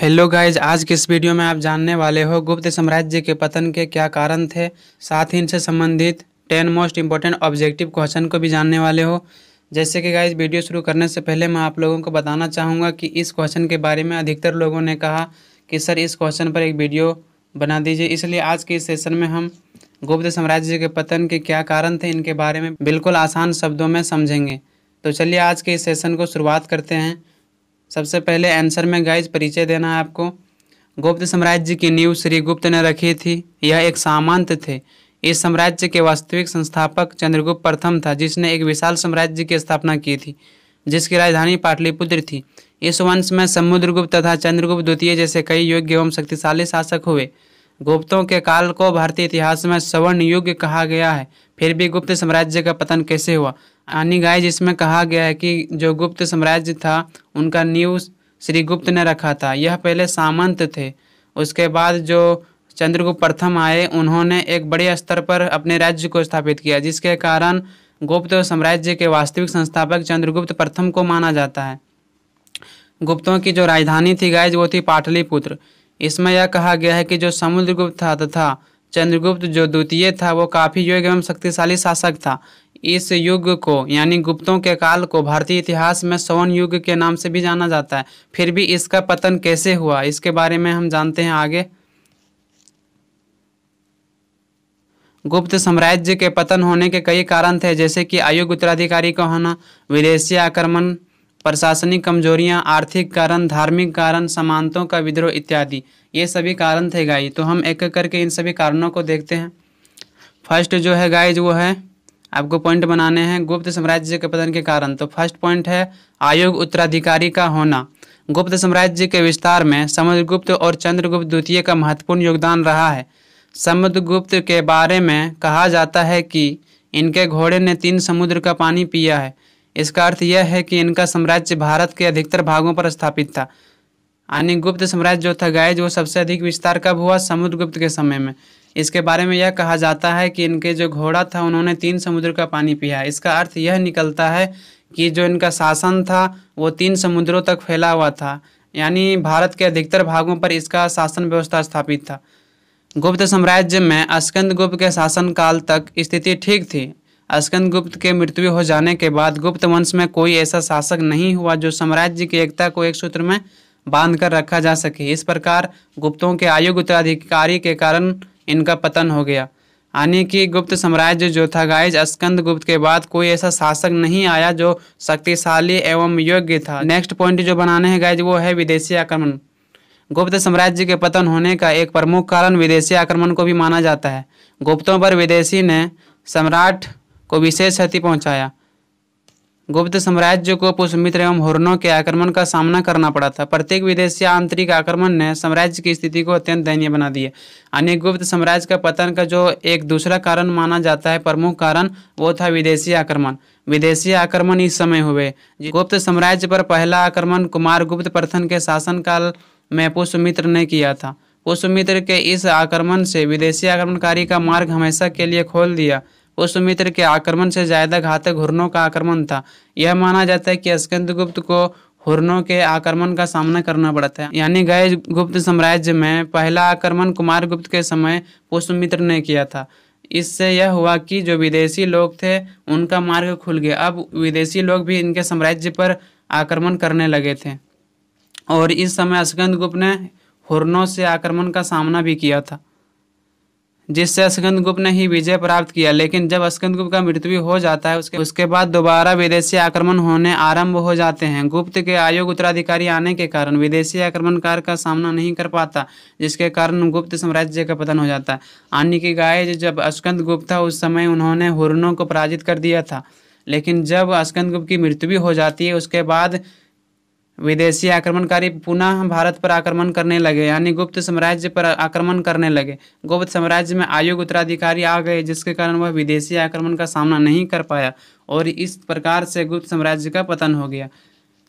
hello guys आज के इस वीडियो में आप जानने वाले हो गुप्त साम्राज्य के पतन के क्या कारण थे साथ ही इनसे संबंधित ten most important objective question को भी जानने वाले हो जैसे कि गाइज वीडियो शुरू करने से पहले मैं आप लोगों को बताना चाहूँगा कि इस क्वेश्चन के बारे में अधिकतर लोगों ने कहा कि सर इस क्वेश्चन पर एक वीडियो बना दीजिए इसलिए आज के इस सेशन में हम गुप्त साम्राज्य के पतन के क्या कारण थे इनके बारे में बिल्कुल आसान शब्दों में समझेंगे तो चलिए आज के इस सेशन को शुरुआत करते हैं सबसे पहले आंसर में गाइज परिचय देना है आपको गुप्त साम्राज्य की नींव श्री गुप्त ने रखी थी यह एक सामंत थे इस साम्राज्य के वास्तविक संस्थापक चंद्रगुप्त प्रथम था जिसने एक विशाल साम्राज्य की स्थापना की थी जिसकी राजधानी पाटलिपुत्र थी इस वंश में समुद्रगुप्त तथा चंद्रगुप्त द्वितीय जैसे कई योग्य एवं शक्तिशाली शासक हुए गुप्तों के काल को भारतीय इतिहास में स्वर्ण युग कहा गया है फिर भी गुप्त साम्राज्य का पतन कैसे हुआ आनी गाय इसमें कहा गया है कि जो गुप्त साम्राज्य था उनका नींव श्रीगुप्त ने रखा था यह पहले सामंत थे उसके बाद जो चंद्रगुप्त प्रथम आए उन्होंने एक बड़े स्तर पर अपने राज्य को स्थापित किया जिसके कारण गुप्त साम्राज्य के वास्तविक संस्थापक चंद्रगुप्त प्रथम को माना जाता है गुप्तों की जो राजधानी थी गाय वो थी पाटलिपुत्र इसमें यह कहा गया है कि जो समुद्रगुप्त था तथा चंद्रगुप्त जो द्वितीय था वो काफ़ी योग्य एवं शक्तिशाली शासक था इस युग को यानी गुप्तों के काल को भारतीय इतिहास में सवन युग के नाम से भी जाना जाता है फिर भी इसका पतन कैसे हुआ इसके बारे में हम जानते हैं आगे गुप्त साम्राज्य के पतन होने के कई कारण थे जैसे कि आयु उत्तराधिकारी का होना विदेशी आक्रमण प्रशासनिक कमजोरियां आर्थिक कारण धार्मिक कारण समानतों का विद्रोह इत्यादि ये सभी कारण थे गाय तो हम एक एक करके इन सभी कारणों को देखते हैं फर्स्ट जो है गाय वो है आपको पॉइंट बनाने हैं गुप्त साम्राज्य के पतन के कारण तो फर्स्ट पॉइंट है आयोग उत्तराधिकारी का होना गुप्त साम्राज्य के विस्तार में समुद्रगुप्त और चंद्रगुप्त द्वितीय का महत्वपूर्ण योगदान रहा है समुद्रगुप्त के बारे में कहा जाता है कि इनके घोड़े ने तीन समुद्र का पानी पिया है इसका अर्थ यह है कि इनका साम्राज्य भारत के अधिकतर भागों पर स्थापित था यानी गुप्त साम्राज्य जो था गायज वो सबसे अधिक विस्तार कब हुआ समुद्रगुप्त के समय में इसके बारे में यह कहा जाता है कि इनके जो घोड़ा था उन्होंने तीन समुद्र का पानी पिया इसका अर्थ यह निकलता है कि जो इनका शासन था वो तीन समुद्रों तक फैला हुआ था यानी भारत के अधिकतर भागों पर इसका शासन व्यवस्था स्थापित था गुप्त साम्राज्य में अस्कंद गुप्त के शासनकाल तक स्थिति ठीक थी अस्कंद गुप्त के मृत्यु हो जाने के बाद गुप्त वंश में कोई ऐसा शासक नहीं हुआ जो साम्राज्य की एकता को एक सूत्र में बांध कर रखा जा सके इस प्रकार गुप्तों के आयु उत्तराधिकारी के कारण इनका पतन हो गया यानी कि गुप्त साम्राज्य जो था गाइज स्कंद गुप्त के बाद कोई ऐसा शासक नहीं आया जो शक्तिशाली एवं योग्य था नेक्स्ट पॉइंट जो बनाने हैं गाइज वो है विदेशी आक्रमण गुप्त साम्राज्य के पतन होने का एक प्रमुख कारण विदेशी आक्रमण को भी माना जाता है गुप्तों पर विदेशी ने सम्राट को विशेष क्षति पहुंचाया गुप्त साम्राज्य को पुष्पमित्र एवं होरनों के आक्रमण का सामना करना पड़ा था प्रत्येक विदेशी आंतरिक आक्रमण ने साम्राज्य की स्थिति को अत्यंत दयनीय बना दिया अन्य गुप्त साम्राज्य का पतन का जो एक दूसरा कारण माना जाता है प्रमुख कारण वो था विदेशी आक्रमण विदेशी आक्रमण इस समय हुए गुप्त साम्राज्य पर पहला आक्रमण कुमार गुप्त प्रथम के शासनकाल में पुष्पमित्र ने किया था पुष्पमित्र के इस आक्रमण से विदेशी आक्रमणकारी का मार्ग हमेशा के लिए खोल दिया मित्र के आक्रमण से ज्यादा घातक हुरनों का आक्रमण था यह माना जाता है कि गुप्त को हुरनों के आक्रमण का सामना करना पड़ा था यानी गए गुप्त साम्राज्य में पहला आक्रमण कुमार गुप्त के समय पुष्पमित्र ने किया था इससे यह हुआ कि जो विदेशी लोग थे उनका मार्ग खुल गया अब विदेशी लोग भी इनके साम्राज्य पर आक्रमण करने लगे थे और इस समय गुप्त ने हुरनों से आक्रमण का सामना भी किया था जिससे स्कंदगुप्त ने ही विजय प्राप्त किया लेकिन जब स्कंदगुप्त का मृत्यु हो जाता है उसके उसके बाद दोबारा विदेशी आक्रमण होने आरंभ हो जाते हैं गुप्त के आयोग उत्तराधिकारी आने के कारण विदेशी आक्रमणकार का सामना नहीं कर पाता जिसके कारण गुप्त साम्राज्य का पतन हो जाता है आनी की गाय जब गुप्त था उस समय उन्होंने हुरनों को पराजित कर दिया था लेकिन जब गुप्त की मृत्यु हो जाती है उसके बाद विदेशी आक्रमणकारी पुनः भारत पर आक्रमण करने लगे यानी गुप्त साम्राज्य पर आक्रमण करने लगे गुप्त साम्राज्य में आयुग उत्तराधिकारी आ गए जिसके कारण वह विदेशी आक्रमण का सामना नहीं कर पाया और इस प्रकार से गुप्त साम्राज्य का पतन हो गया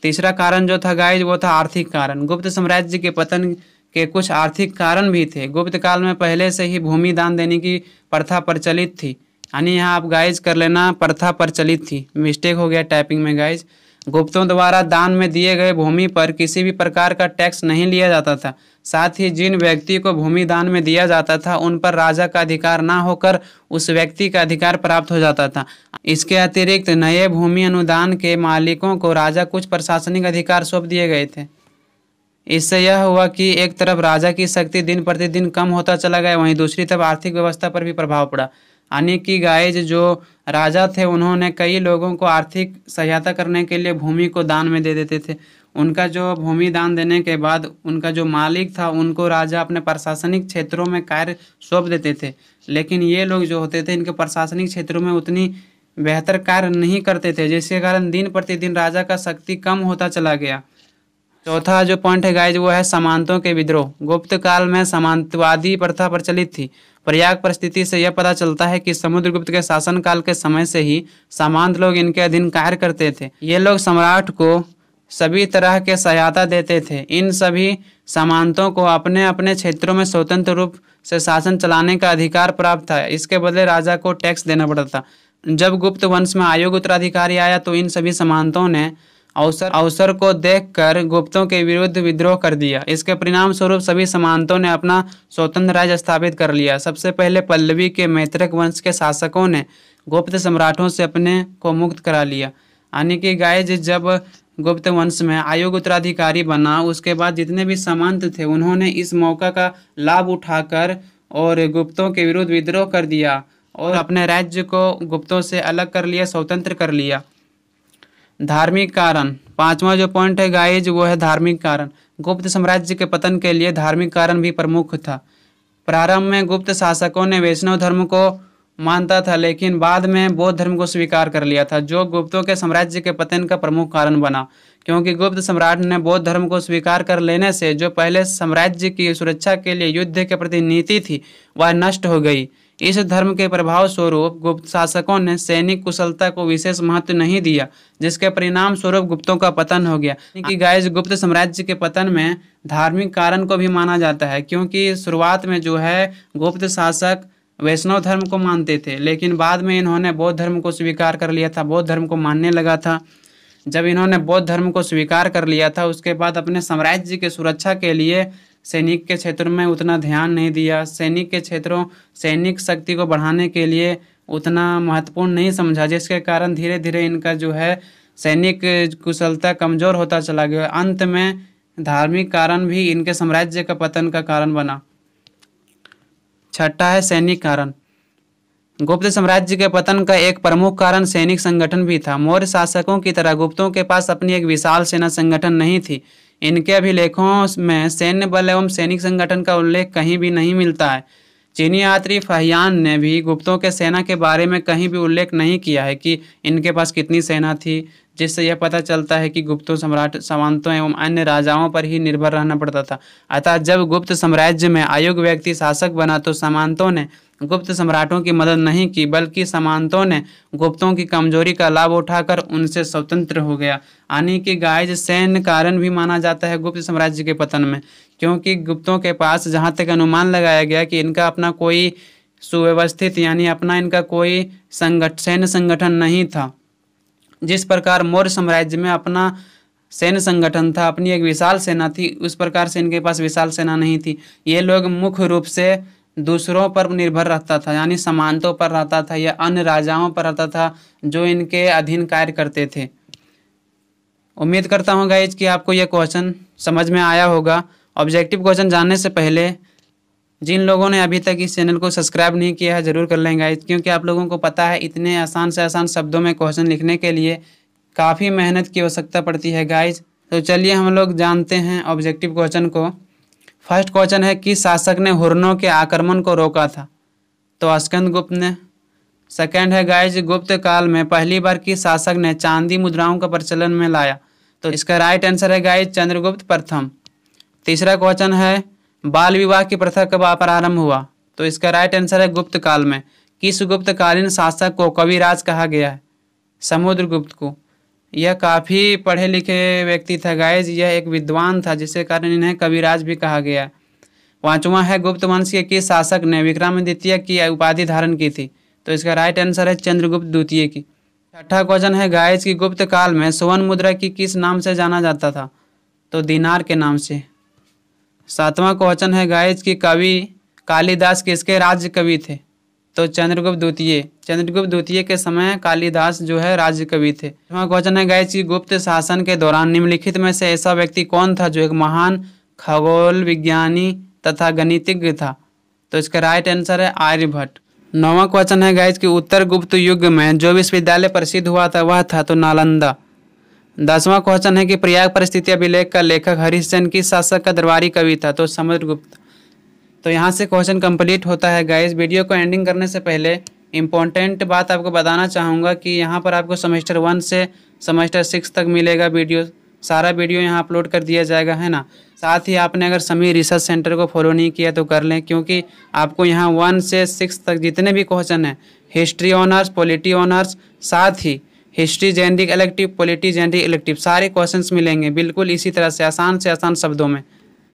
तीसरा कारण जो था गाइज वो था आर्थिक कारण गुप्त साम्राज्य के पतन के कुछ आर्थिक कारण भी थे गुप्त काल में पहले से ही भूमि दान देने की प्रथा प्रचलित थी यानी यहाँ आप गाइज कर लेना प्रथा प्रचलित थी मिस्टेक हो गया टाइपिंग में गाइज गुप्तों द्वारा दान में दिए गए भूमि पर किसी भी प्रकार का टैक्स नहीं लिया जाता था साथ ही जिन व्यक्ति को भूमि दान में दिया जाता था उन पर राजा का अधिकार ना होकर उस व्यक्ति का अधिकार प्राप्त हो जाता था इसके अतिरिक्त नए भूमि अनुदान के मालिकों को राजा कुछ प्रशासनिक अधिकार सौंप दिए गए थे इससे यह हुआ कि एक तरफ राजा की शक्ति दिन प्रतिदिन कम होता चला गया वहीं दूसरी तरफ आर्थिक व्यवस्था पर भी प्रभाव पड़ा यानी कि गायज जो राजा थे उन्होंने कई लोगों को आर्थिक सहायता करने के लिए भूमि को दान में दे देते थे उनका जो भूमि दान देने के बाद उनका जो मालिक था उनको राजा अपने प्रशासनिक क्षेत्रों में कार्य सौंप देते थे लेकिन ये लोग जो होते थे इनके प्रशासनिक क्षेत्रों में उतनी बेहतर कार्य नहीं करते थे जिसके कारण दिन प्रतिदिन राजा का शक्ति कम होता चला गया चौथा जो पॉइंट है गाइज वो है समानतों के विद्रोह गुप्त काल में समांतवादी प्रथा प्रचलित थी प्रयाग परिस्थिति से यह पता चलता है कि समुद्रगुप्त के शासनकाल के समय से ही सामांत लोग इनके अधीन कार्य करते थे ये लोग सम्राट को सभी तरह के सहायता देते थे इन सभी सामांतों को अपने अपने क्षेत्रों में स्वतंत्र रूप से शासन चलाने का अधिकार प्राप्त था इसके बदले राजा को टैक्स देना पड़ता था जब गुप्त वंश में आयोग उत्तराधिकारी आया तो इन सभी सामांतों ने अवसर अवसर को देखकर गुप्तों के विरुद्ध विद्रोह कर दिया इसके परिणाम स्वरूप सभी सामंतों ने अपना स्वतंत्र राज्य स्थापित कर लिया सबसे पहले पल्लवी के मैत्रक वंश के शासकों ने गुप्त सम्राटों से अपने को मुक्त करा लिया यानी कि गाय जब गुप्त वंश में आयोग उत्तराधिकारी बना उसके बाद जितने भी सामंत थे उन्होंने इस मौका का लाभ उठाकर और गुप्तों के विरुद्ध विद्रोह कर दिया और अपने राज्य को गुप्तों से अलग कर लिया स्वतंत्र कर लिया धार्मिक कारण पांचवा जो पॉइंट है गाइज वो है धार्मिक कारण गुप्त साम्राज्य के पतन के लिए धार्मिक कारण भी प्रमुख था प्रारंभ में गुप्त शासकों ने वैष्णव धर्म को मानता था लेकिन बाद में बौद्ध धर्म को स्वीकार कर लिया था जो गुप्तों के साम्राज्य के पतन का प्रमुख कारण बना क्योंकि गुप्त सम्राट ने बौद्ध धर्म को स्वीकार कर लेने से जो पहले साम्राज्य की सुरक्षा के लिए युद्ध के प्रति नीति थी वह नष्ट हो गई इस धर्म के प्रभाव स्वरूप गुप्त शासकों ने सैनिक कुशलता को विशेष महत्व नहीं दिया जिसके परिणाम स्वरूप गुप्तों का पतन हो गया कि गाइस गुप्त साम्राज्य के पतन में धार्मिक कारण को भी माना जाता है क्योंकि शुरुआत में जो है गुप्त शासक वैष्णव धर्म को मानते थे लेकिन बाद में इन्होंने बौद्ध धर्म को स्वीकार कर लिया था बौद्ध धर्म को मानने लगा था जब इन्होंने बौद्ध धर्म को स्वीकार कर लिया था उसके बाद अपने साम्राज्य की सुरक्षा के लिए सैनिक के क्षेत्र में उतना ध्यान नहीं दिया सैनिक के क्षेत्रों सैनिक शक्ति को बढ़ाने के लिए उतना महत्वपूर्ण नहीं समझा जिसके कारण धीरे धीरे इनका जो है सैनिक कुशलता कमज़ोर होता चला गया अंत में धार्मिक कारण भी इनके साम्राज्य का पतन का कारण बना छठा है सैनिक कारण गुप्त साम्राज्य के पतन का एक प्रमुख कारण सैनिक संगठन भी था मौर्य शासकों की तरह गुप्तों के पास अपनी एक विशाल सेना संगठन नहीं थी इनके अभिलेखों में सैन्य बल एवं सैनिक संगठन का उल्लेख कहीं भी नहीं मिलता है चीनी यात्री फहयान ने भी गुप्तों के सेना के बारे में कहीं भी उल्लेख नहीं किया है कि इनके पास कितनी सेना थी जिससे यह पता चलता है कि गुप्तों सम्राट सामंतों एवं अन्य राजाओं पर ही निर्भर रहना पड़ता था अतः जब गुप्त साम्राज्य में आयोग व्यक्ति शासक बना तो सामंतों ने गुप्त सम्राटों की मदद नहीं की बल्कि सामंतों ने गुप्तों की कमजोरी का लाभ उठाकर उनसे स्वतंत्र हो गया यानी कि गायज सैन्य कारण भी माना जाता है गुप्त साम्राज्य के पतन में क्योंकि गुप्तों के पास जहाँ तक अनुमान लगाया गया कि इनका अपना कोई सुव्यवस्थित यानी अपना इनका कोई संगठ सैन्य संगठन नहीं था जिस प्रकार मौर्य साम्राज्य में अपना सैन्य संगठन था अपनी एक विशाल सेना थी उस प्रकार से इनके पास विशाल सेना नहीं थी ये लोग मुख्य रूप से दूसरों पर निर्भर रहता था यानी समानतों पर रहता था या अन्य राजाओं पर रहता था जो इनके अधीन कार्य करते थे उम्मीद करता हूँ गाइज कि आपको यह क्वेश्चन समझ में आया होगा ऑब्जेक्टिव क्वेश्चन जानने से पहले जिन लोगों ने अभी तक इस चैनल को सब्सक्राइब नहीं किया है ज़रूर कर लें गाइज क्योंकि आप लोगों को पता है इतने आसान से आसान शब्दों में क्वेश्चन लिखने के लिए काफ़ी मेहनत की आवश्यकता पड़ती है गाइज तो चलिए हम लोग जानते हैं ऑब्जेक्टिव क्वेश्चन को फर्स्ट क्वेश्चन है किस शासक ने हुरनों के आक्रमण को रोका था तो अस्कंद गुप्त ने सेकेंड है गाइज गुप्त काल में पहली बार किस शासक ने चांदी मुद्राओं का प्रचलन में लाया तो इसका राइट आंसर है गाइज चंद्रगुप्त प्रथम तीसरा क्वेश्चन है बाल विवाह की प्रथा कब प्रारंभ हुआ तो इसका राइट आंसर है गुप्त काल में किस गुप्तकालीन शासक को कविराज कहा गया है समुद्रगुप्त को यह काफ़ी पढ़े लिखे व्यक्ति था गाइज यह एक विद्वान था जिसके कारण इन्हें कविराज भी कहा गया पाँचवा है गुप्त वंश के किस शासक ने विक्रमादित्य की उपाधि धारण की थी तो इसका राइट आंसर है चंद्रगुप्त द्वितीय की छठा क्वेश्चन है गाइज की गुप्त काल में सुवर्ण मुद्रा की किस नाम से जाना जाता था तो दीनार के नाम से सातवां क्वेश्चन है गाइज की कवि कालिदास किसके राज्य कवि थे तो चंद्रगुप्त द्वितीय चंद्रगुप्त द्वितीय के समय कालिदास जो है राज्य कवि थे क्वेश्चन है गाइज कि गुप्त शासन के दौरान निम्नलिखित में से ऐसा व्यक्ति कौन था जो एक महान खगोल विज्ञानी तथा गणितज्ञ था तो इसका राइट आंसर है आर्यभट्ट नौवा क्वेश्चन है गाइज की उत्तर गुप्त युग में जो विश्वविद्यालय प्रसिद्ध हुआ था वह था तो नालंदा दसवां क्वेश्चन है कि प्रयाग परिस्थिति अभिलेख का लेखक हरिश्चंद की शासक का दरबारी कवि था तो समुद्रगुप्त तो यहाँ से क्वेश्चन कंप्लीट होता है गाइज वीडियो को एंडिंग करने से पहले इम्पॉर्टेंट बात आपको बताना चाहूँगा कि यहाँ पर आपको सेमेस्टर वन से सेमेस्टर सिक्स तक मिलेगा वीडियो सारा वीडियो यहाँ अपलोड कर दिया जाएगा है ना साथ ही आपने अगर समी रिसर्च सेंटर को फॉलो नहीं किया तो कर लें क्योंकि आपको यहाँ वन से सिक्स तक जितने भी क्वेश्चन हैं हिस्ट्री ऑनर्स पॉलिटी ऑनर्स साथ ही history generic elective polity generic elective सारे क्वेश्चंस मिलेंगे बिल्कुल इसी तरह से आसान से आसान शब्दों में